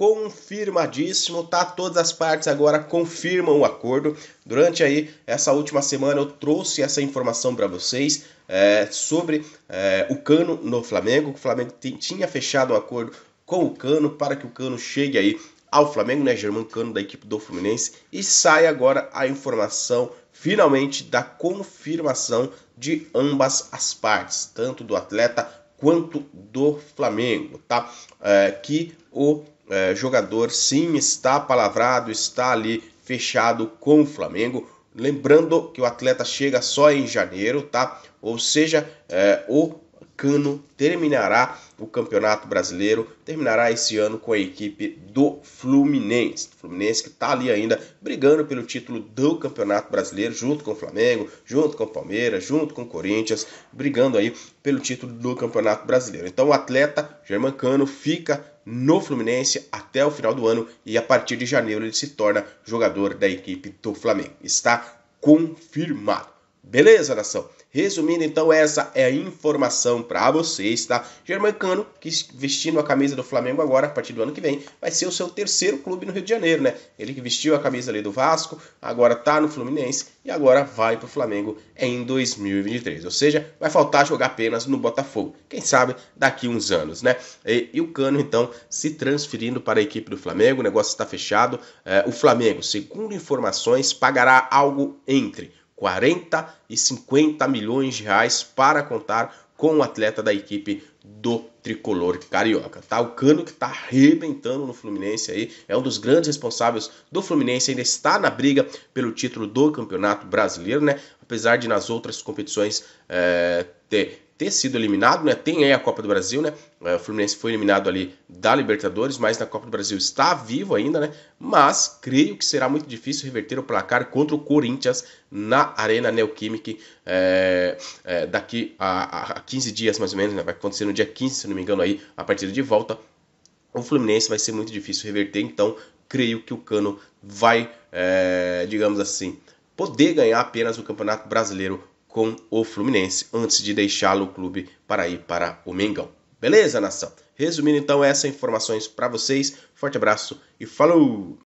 confirmadíssimo, tá? Todas as partes agora confirmam o acordo. Durante aí essa última semana eu trouxe essa informação para vocês é, sobre é, o Cano no Flamengo. O Flamengo tinha fechado um acordo com o Cano para que o Cano chegue aí ao Flamengo, né? Germano Cano da equipe do Fluminense e sai agora a informação finalmente da confirmação de ambas as partes, tanto do atleta quanto do Flamengo, tá? É, que o é, jogador sim está palavrado, está ali fechado com o Flamengo. Lembrando que o atleta chega só em janeiro, tá? Ou seja, é, o Cano terminará o Campeonato Brasileiro, terminará esse ano com a equipe do Fluminense. Fluminense que está ali ainda brigando pelo título do Campeonato Brasileiro, junto com o Flamengo, junto com o Palmeiras, junto com o Corinthians, brigando aí pelo título do Campeonato Brasileiro. Então o atleta Germancano fica no Fluminense até o final do ano e a partir de janeiro ele se torna jogador da equipe do Flamengo. Está confirmado. Beleza, nação? Resumindo, então, essa é a informação para vocês, tá? Germancano, que vestindo a camisa do Flamengo agora, a partir do ano que vem, vai ser o seu terceiro clube no Rio de Janeiro, né? Ele que vestiu a camisa ali do Vasco, agora tá no Fluminense e agora vai pro Flamengo em 2023. Ou seja, vai faltar jogar apenas no Botafogo. Quem sabe daqui uns anos, né? E, e o Cano, então, se transferindo para a equipe do Flamengo, o negócio está fechado. É, o Flamengo, segundo informações, pagará algo entre 40 e 50 milhões de reais para contar com o atleta da equipe do tricolor carioca, tá? O Cano que tá arrebentando no Fluminense aí, é um dos grandes responsáveis do Fluminense, ainda está na briga pelo título do Campeonato Brasileiro, né? Apesar de nas outras competições é, ter ter sido eliminado, né? Tem aí a Copa do Brasil, né? É, o Fluminense foi eliminado ali da Libertadores, mas na Copa do Brasil está vivo ainda, né? Mas creio que será muito difícil reverter o placar contra o Corinthians na Arena Neoquímica é, é, daqui a, a 15 dias, mais ou menos, né? Vai acontecer no dia 15, se não me engano, aí, a partida de volta. O Fluminense vai ser muito difícil reverter, então creio que o Cano vai, é, digamos assim, poder ganhar apenas o Campeonato Brasileiro com o Fluminense antes de deixá-lo o clube para ir para o Mengão. Beleza, nação? Resumindo então essas informações para vocês. Forte abraço e falou!